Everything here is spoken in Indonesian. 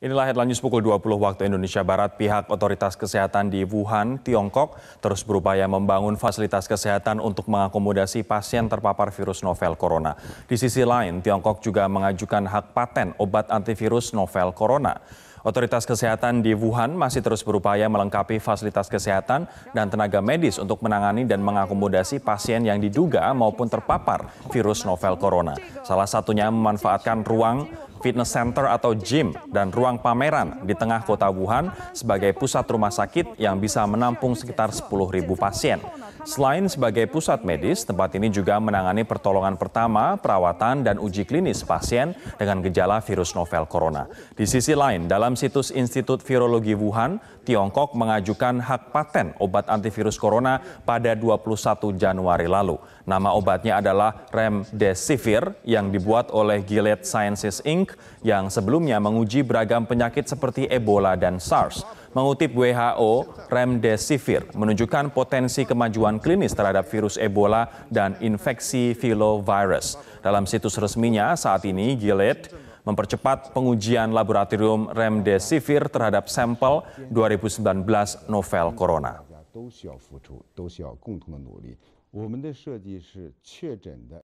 Inilah headline news pukul 20 waktu Indonesia Barat. Pihak otoritas kesehatan di Wuhan, Tiongkok terus berupaya membangun fasilitas kesehatan untuk mengakomodasi pasien terpapar virus novel corona. Di sisi lain, Tiongkok juga mengajukan hak paten obat antivirus novel corona. Otoritas kesehatan di Wuhan masih terus berupaya melengkapi fasilitas kesehatan dan tenaga medis untuk menangani dan mengakomodasi pasien yang diduga maupun terpapar virus novel corona. Salah satunya memanfaatkan ruang fitness center atau gym dan ruang pameran di tengah kota Wuhan sebagai pusat rumah sakit yang bisa menampung sekitar 10.000 pasien. Selain sebagai pusat medis, tempat ini juga menangani pertolongan pertama, perawatan, dan uji klinis pasien dengan gejala virus novel corona. Di sisi lain, dalam situs Institut Virologi Wuhan, Tiongkok mengajukan hak paten obat antivirus corona pada 21 Januari lalu. Nama obatnya adalah Remdesivir yang dibuat oleh Gilead Sciences Inc. yang sebelumnya menguji beragam penyakit seperti Ebola dan SARS. Mengutip WHO, remdesivir menunjukkan potensi kemajuan klinis terhadap virus Ebola dan infeksi filovirus. Dalam situs resminya, saat ini Gilead mempercepat pengujian laboratorium remdesivir terhadap sampel 2019 novel corona.